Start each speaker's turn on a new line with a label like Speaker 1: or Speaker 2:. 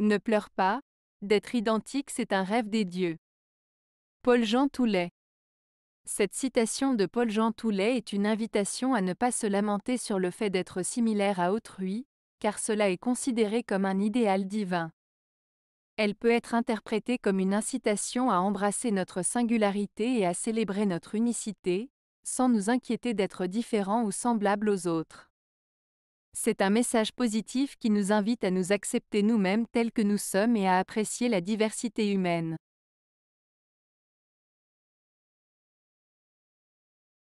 Speaker 1: Ne pleure pas, d'être identique c'est un rêve des dieux. Paul-Jean Toulet Cette citation de Paul-Jean Toulet est une invitation à ne pas se lamenter sur le fait d'être similaire à autrui, car cela est considéré comme un idéal divin. Elle peut être interprétée comme une incitation à embrasser notre singularité et à célébrer notre unicité, sans nous inquiéter d'être différents ou semblables aux autres. C'est un message positif qui nous invite à nous accepter nous-mêmes tels que nous sommes et à apprécier la diversité humaine.